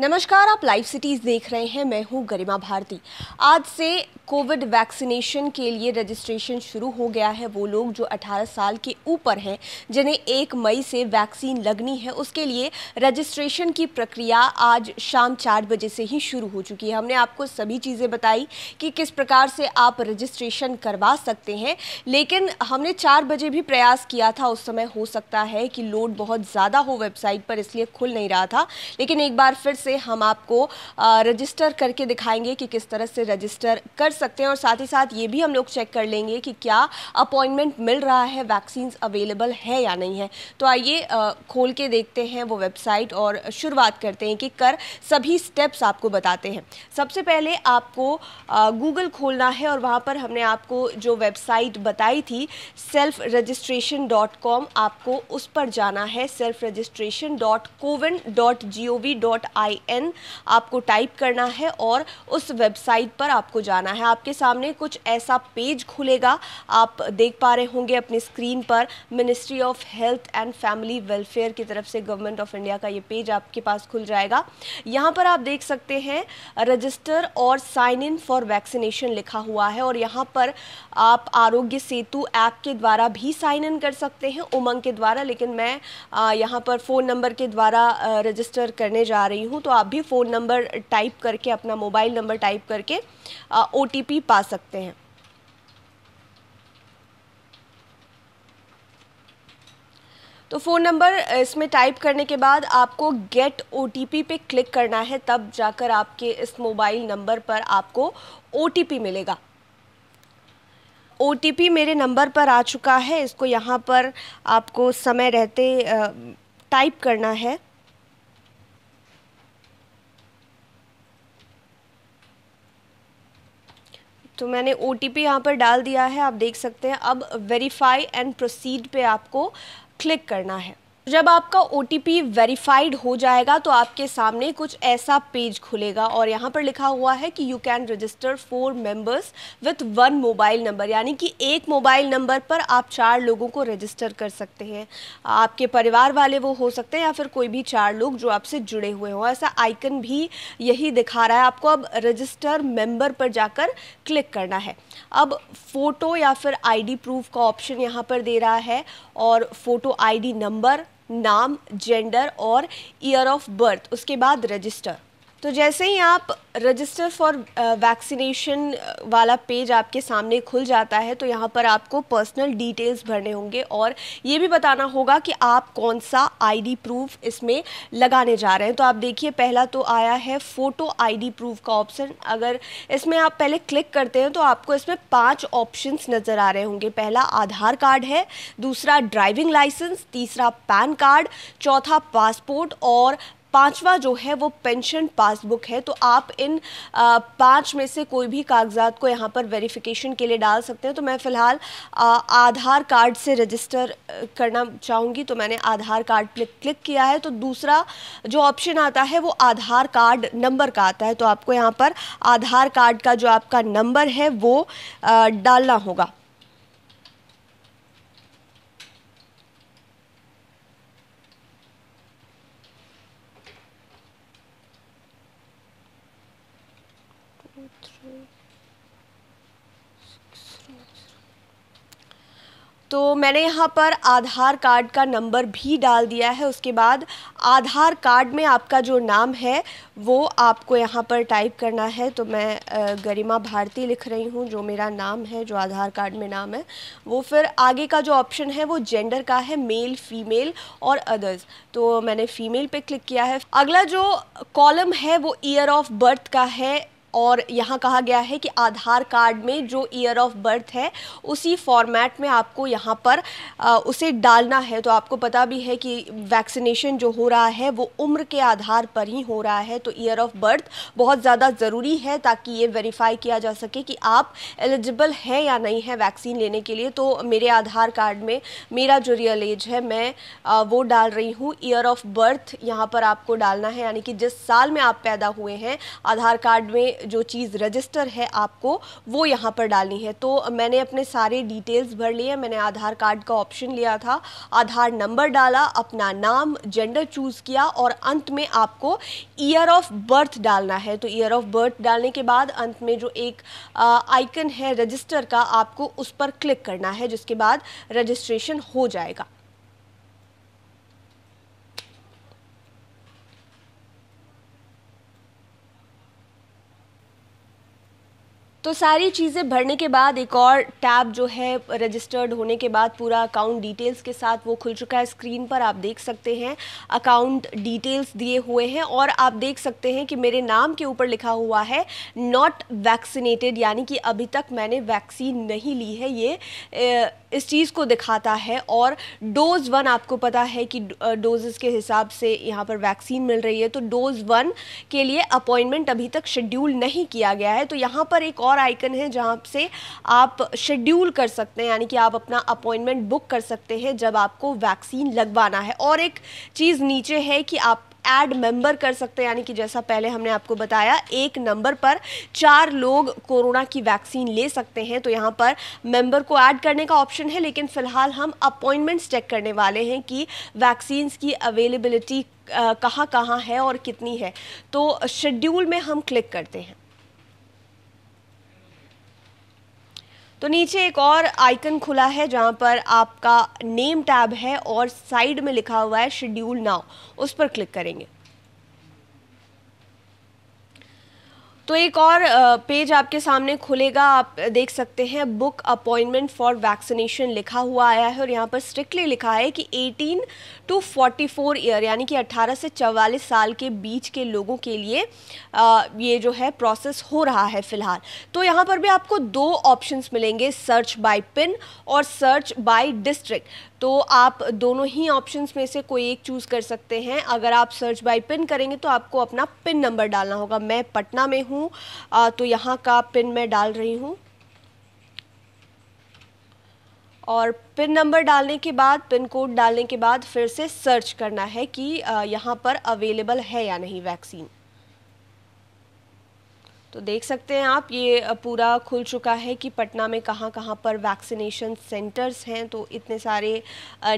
नमस्कार आप live cities देख रहे हैं मैं हूं गरिमा भारती आज से कोविड वैक्सीनेशन के लिए रजिस्ट्रेशन शुरू हो गया है वो लोग जो 18 साल के ऊपर हैं जिन्हें एक मई से वैक्सीन लगनी है उसके लिए रजिस्ट्रेशन की प्रक्रिया आज शाम चार बजे से ही शुरू हो चुकी है हमने आपको सभी चीज़ें बताई कि किस प्रकार से आप रजिस्ट्रेशन करवा सकते हैं लेकिन हमने चार बजे भी प्रयास किया था उस समय हो सकता है कि लोड बहुत ज़्यादा हो वेबसाइट पर इसलिए खुल नहीं रहा था लेकिन एक बार फिर से हम आपको रजिस्टर करके दिखाएंगे कि किस तरह से रजिस्टर कर सकते हैं और साथ ही साथ ये भी हम लोग चेक कर लेंगे कि क्या अपॉइंटमेंट मिल रहा है वैक्सीन अवेलेबल है या नहीं है तो आइए खोल के देखते हैं वो वेबसाइट और शुरुआत करते हैं कि कर सभी स्टेप्स आपको बताते हैं सबसे पहले आपको गूगल खोलना है और वहाँ पर हमने आपको जो वेबसाइट बताई थी सेल्फ रजिस्ट्रेशन डॉट कॉम आपको उस पर जाना है self registration dot CoWIN dot G O V dot I I N आपको टाइप करना है और उस वेबसाइट पर आपको जाना है आपके सामने कुछ ऐसा पेज खुलेगा आप देख पा रहे होंगे अपनी स्क्रीन पर ministry of health and family welfare की तरफ से गवर्नमेंट ऑफ इंडिया का ये पेज आपके पास खुल जाएगा यहाँ पर आप देख सकते हैं रजिस्टर और साइन इन फॉर वैक्सीनेशन लिखा हुआ है और यहाँ पर आप आरोग्य सेतु ऐप के द्वारा भी साइन इन कर सकते हैं उमंग के द्वारा लेकिन मैं यहाँ पर फ़ोन नंबर के द्वारा रजिस्टर करने जा रही हूँ तो तो आप भी फ़ोन नंबर टाइप करके अपना मोबाइल नंबर टाइप करके ओ पा सकते हैं तो फ़ोन नंबर इसमें टाइप करने के बाद आपको गेट ओ पे क्लिक करना है तब जाकर आपके इस मोबाइल नंबर पर आपको ओ मिलेगा ओ मेरे नंबर पर आ चुका है इसको यहाँ पर आपको समय रहते टाइप करना है तो मैंने ओ टी पी यहाँ पर डाल दिया है आप देख सकते हैं अब वेरीफाई एंड प्रोसीड पे आपको क्लिक करना है जब आपका ओ वेरीफाइड हो जाएगा तो आपके सामने कुछ ऐसा पेज खुलेगा और यहाँ पर लिखा हुआ है कि you can register four members with one mobile number यानी कि एक मोबाइल नंबर पर आप चार लोगों को रजिस्टर कर सकते हैं आपके परिवार वाले वो हो सकते हैं या फिर कोई भी चार लोग जो आपसे जुड़े हुए हों ऐसा आइकन भी यही दिखा रहा है आपको अब रजिस्टर मेंबर पर जाकर क्लिक करना है अब फ़ोटो या फिर आई प्रूफ का ऑप्शन यहाँ पर दे रहा है और फ़ोटो आई नंबर नाम जेंडर और ईयर ऑफ बर्थ उसके बाद रजिस्टर तो जैसे ही आप रजिस्टर फॉर वैक्सीनेशन वाला पेज आपके सामने खुल जाता है तो यहाँ पर आपको पर्सनल डिटेल्स भरने होंगे और ये भी बताना होगा कि आप कौन सा आईडी प्रूफ इसमें लगाने जा रहे हैं तो आप देखिए पहला तो आया है फ़ोटो आईडी प्रूफ का ऑप्शन अगर इसमें आप पहले क्लिक करते हैं तो आपको इसमें पाँच ऑप्शन नज़र आ रहे होंगे पहला आधार कार्ड है दूसरा ड्राइविंग लाइसेंस तीसरा पैन कार्ड चौथा पासपोर्ट और पांचवा जो है वो पेंशन पासबुक है तो आप इन पांच में से कोई भी कागजात को यहाँ पर वेरिफिकेशन के लिए डाल सकते हैं तो मैं फ़िलहाल आधार कार्ड से रजिस्टर करना चाहूँगी तो मैंने आधार कार्ड पर क्लिक किया है तो दूसरा जो ऑप्शन आता है वो आधार कार्ड नंबर का आता है तो आपको यहाँ पर आधार कार्ड का जो आपका नंबर है वो डालना होगा तो मैंने यहाँ पर आधार कार्ड का नंबर भी डाल दिया है उसके बाद आधार कार्ड में आपका जो नाम है वो आपको यहाँ पर टाइप करना है तो मैं गरिमा भारती लिख रही हूँ जो मेरा नाम है जो आधार कार्ड में नाम है वो फिर आगे का जो ऑप्शन है वो जेंडर का है मेल फीमेल और अदर्स तो मैंने फ़ीमेल पे क्लिक किया है अगला जो कॉलम है वो ईयर ऑफ बर्थ का है और यहाँ कहा गया है कि आधार कार्ड में जो ईयर ऑफ बर्थ है उसी फॉर्मेट में आपको यहाँ पर आ, उसे डालना है तो आपको पता भी है कि वैक्सीनेशन जो हो रहा है वो उम्र के आधार पर ही हो रहा है तो ईयर ऑफ बर्थ बहुत ज़्यादा ज़रूरी है ताकि ये वेरीफाई किया जा सके कि आप एलिजिबल हैं या नहीं है वैक्सीन लेने के लिए तो मेरे आधार कार्ड में मेरा जो रियल एज है मैं आ, वो डाल रही हूँ ईयर ऑफ बर्थ यहाँ पर आपको डालना है यानी कि जिस साल में आप पैदा हुए हैं आधार कार्ड में जो चीज़ रजिस्टर है आपको वो यहाँ पर डालनी है तो मैंने अपने सारे डिटेल्स भर लिए मैंने आधार कार्ड का ऑप्शन लिया था आधार नंबर डाला अपना नाम जेंडर चूज़ किया और अंत में आपको ईयर ऑफ बर्थ डालना है तो ईयर ऑफ बर्थ डालने के बाद अंत में जो एक आइकन है रजिस्टर का आपको उस पर क्लिक करना है जिसके बाद रजिस्ट्रेशन हो जाएगा तो सारी चीज़ें भरने के बाद एक और टैब जो है रजिस्टर्ड होने के बाद पूरा अकाउंट डिटेल्स के साथ वो खुल चुका है स्क्रीन पर आप देख सकते हैं अकाउंट डिटेल्स दिए हुए हैं और आप देख सकते हैं कि मेरे नाम के ऊपर लिखा हुआ है नॉट वैक्सीनेटेड यानी कि अभी तक मैंने वैक्सीन नहीं ली है ये ए, इस चीज़ को दिखाता है और डोज वन आपको पता है कि डोजेस के हिसाब से यहाँ पर वैक्सीन मिल रही है तो डोज वन के लिए अपॉइंटमेंट अभी तक शेड्यूल नहीं किया गया है तो यहाँ पर एक और आइकन है जहाँ से आप शेड्यूल कर सकते हैं यानी कि आप अपना अपॉइंटमेंट बुक कर सकते हैं जब आपको वैक्सीन लगवाना है और एक चीज़ नीचे है कि आप एड मेंबर कर सकते हैं यानी कि जैसा पहले हमने आपको बताया एक नंबर पर चार लोग कोरोना की वैक्सीन ले सकते हैं तो यहाँ पर मेंबर को ऐड करने का ऑप्शन है लेकिन फिलहाल हम अपॉइंटमेंट्स चेक करने वाले हैं कि वैक्सीन्स की अवेलेबिलिटी कहाँ कहाँ है और कितनी है तो शेड्यूल में हम क्लिक करते हैं तो नीचे एक और आइकन खुला है जहाँ पर आपका नेम टैब है और साइड में लिखा हुआ है शेड्यूल नाउ उस पर क्लिक करेंगे तो एक और पेज आपके सामने खुलेगा आप देख सकते हैं बुक अपॉइंटमेंट फॉर वैक्सीनेशन लिखा हुआ आया है और यहाँ पर स्ट्रिक्टली लिखा है कि 18 टू 44 ईयर यानी कि 18 से 44 साल के बीच के लोगों के लिए ये जो है प्रोसेस हो रहा है फ़िलहाल तो यहाँ पर भी आपको दो ऑप्शंस मिलेंगे सर्च बाय पिन और सर्च बाय डिस्ट्रिक्ट तो आप दोनों ही ऑप्शंस में से कोई एक चूज़ कर सकते हैं अगर आप सर्च बाय पिन करेंगे तो आपको अपना पिन नंबर डालना होगा मैं पटना में हूँ तो यहाँ का पिन मैं डाल रही हूँ और पिन नंबर डालने के बाद पिन कोड डालने के बाद फिर से सर्च करना है कि यहाँ पर अवेलेबल है या नहीं वैक्सीन तो देख सकते हैं आप ये पूरा खुल चुका है कि पटना में कहाँ कहाँ पर वैक्सीनेशन सेंटर्स हैं तो इतने सारे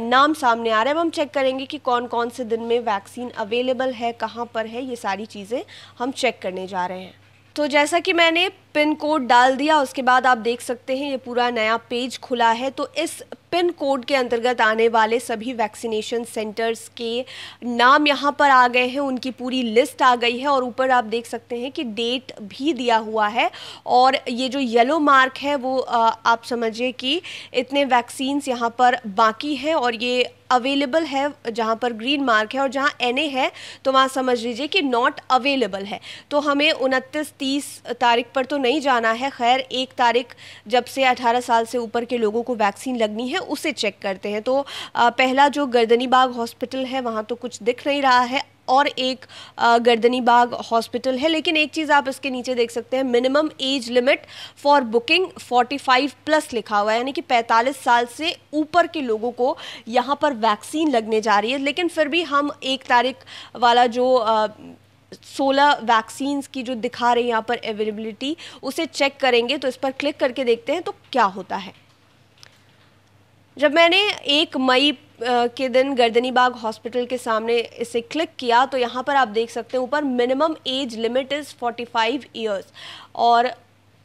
नाम सामने आ रहे हैं अब हम चेक करेंगे कि कौन कौन से दिन में वैक्सीन अवेलेबल है कहाँ पर है ये सारी चीज़ें हम चेक करने जा रहे हैं तो जैसा कि मैंने पिन कोड डाल दिया उसके बाद आप देख सकते हैं ये पूरा नया पेज खुला है तो इस पिन कोड के अंतर्गत आने वाले सभी वैक्सीनेशन सेंटर्स के नाम यहाँ पर आ गए हैं उनकी पूरी लिस्ट आ गई है और ऊपर आप देख सकते हैं कि डेट भी दिया हुआ है और ये जो येलो मार्क है वो आप समझिए कि इतने वैक्सीन्स यहाँ पर बाकी हैं और ये अवेलेबल है जहाँ पर ग्रीन मार्क है और जहाँ एन है तो वहाँ समझ लीजिए कि नॉट अवेलेबल है तो हमें उनतीस तीस तारीख पर तो नहीं जाना है खैर एक तारीख जब से 18 साल से ऊपर के लोगों को वैक्सीन लगनी है उसे चेक करते हैं तो पहला जो गर्दनी बाग हॉस्पिटल है वहाँ तो कुछ दिख नहीं रहा है और एक गर्दनी बाग हॉस्पिटल है लेकिन एक चीज़ आप इसके नीचे देख सकते हैं minimum age limit for booking 45 plus लिखा हुआ है यानी कि 45 साल से ऊपर के लोगों को यहाँ पर वैक्सीन लगने जा रही है लेकिन फिर भी हम एक तारीख वाला जो आ, सोलह वैक्सीन्स की जो दिखा रहे हैं यहाँ पर अवेलेबिलिटी उसे चेक करेंगे तो इस पर क्लिक करके देखते हैं तो क्या होता है जब मैंने एक मई के दिन गर्दनी बाग हॉस्पिटल के सामने इसे क्लिक किया तो यहाँ पर आप देख सकते हैं ऊपर minimum age limit is 45 years और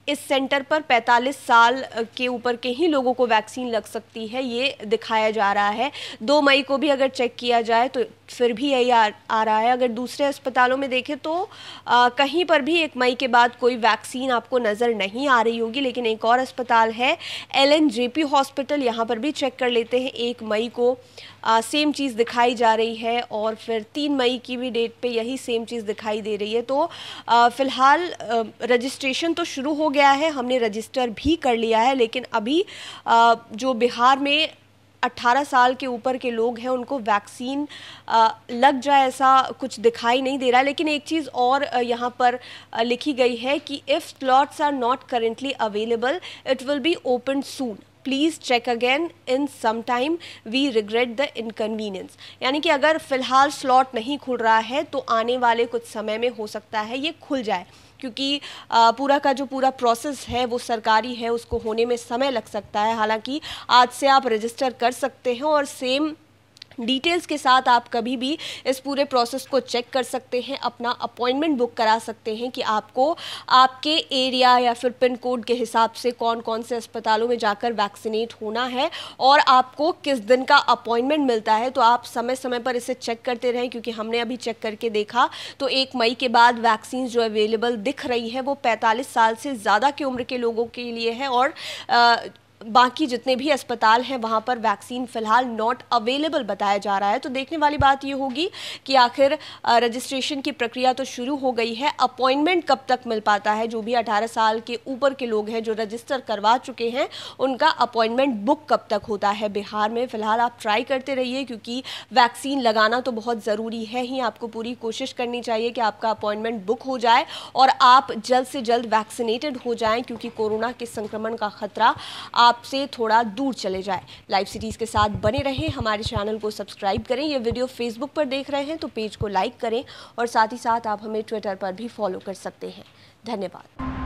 इस सेंटर पर 45 साल के ऊपर के ही लोगों को वैक्सीन लग सकती है ये दिखाया जा रहा है दो मई को भी अगर चेक किया जाए तो फिर भी यही आ, आ रहा है अगर दूसरे अस्पतालों में देखें तो आ, कहीं पर भी एक मई के बाद कोई वैक्सीन आपको नज़र नहीं आ रही होगी लेकिन एक और अस्पताल है L N J P hospital यहाँ पर भी चेक कर लेते हैं एक मई को सेम चीज़ दिखाई जा रही है और फिर तीन मई की भी डेट पे यही सेम चीज़ दिखाई दे रही है तो फ़िलहाल रजिस्ट्रेशन तो शुरू हो गया है हमने रजिस्टर भी कर लिया है लेकिन अभी आ, जो बिहार में 18 साल के ऊपर के लोग हैं उनको वैक्सीन लग जाए ऐसा कुछ दिखाई नहीं दे रहा लेकिन एक चीज़ और यहाँ पर लिखी गई है कि if slots are not currently available it will be open soon please check again in some time we regret the inconvenience यानी कि अगर फ़िलहाल स्लॉट नहीं खुल रहा है तो आने वाले कुछ समय में हो सकता है ये खुल जाए क्योंकि पूरा का जो पूरा प्रोसेस है वो सरकारी है उसको होने में समय लग सकता है हालांकि आज से आप रजिस्टर कर सकते हैं और सेम डिटेल्स के साथ आप कभी भी इस पूरे प्रोसेस को चेक कर सकते हैं अपना अपॉइंटमेंट बुक करा सकते हैं कि आपको आपके एरिया या फिर पिन कोड के हिसाब से कौन कौन से अस्पतालों में जाकर वैक्सीनेट होना है और आपको किस दिन का अपॉइंटमेंट मिलता है तो आप समय समय पर इसे चेक करते रहें क्योंकि हमने अभी चेक करके देखा तो एक मई के बाद वैक्सीन जो अवेलेबल दिख रही है वो पैंतालीस साल से ज़्यादा की उम्र के लोगों के लिए है और आ, बाकी जितने भी अस्पताल हैं वहाँ पर वैक्सीन फ़िलहाल नॉट अवेलेबल बताया जा रहा है तो देखने वाली बात ये होगी कि आखिर रजिस्ट्रेशन की प्रक्रिया तो शुरू हो गई है अपॉइंटमेंट कब तक मिल पाता है जो भी 18 साल के ऊपर के लोग हैं जो रजिस्टर करवा चुके हैं उनका अपॉइंटमेंट बुक कब तक होता है बिहार में फ़िलहाल आप ट्राई करते रहिए क्योंकि वैक्सीन लगाना तो बहुत ज़रूरी है ही आपको पूरी कोशिश करनी चाहिए कि आपका अपॉइंटमेंट बुक हो जाए और आप जल्द से जल्द वैक्सीनेटेड हो जाएँ क्योंकि कोरोना के संक्रमण का खतरा आपसे थोड़ा दूर चले जाए लाइव सीरीज के साथ बने रहें हमारे चैनल को सब्सक्राइब करें ये वीडियो फेसबुक पर देख रहे हैं तो पेज को लाइक करें और साथ ही साथ आप हमें ट्विटर पर भी फॉलो कर सकते हैं धन्यवाद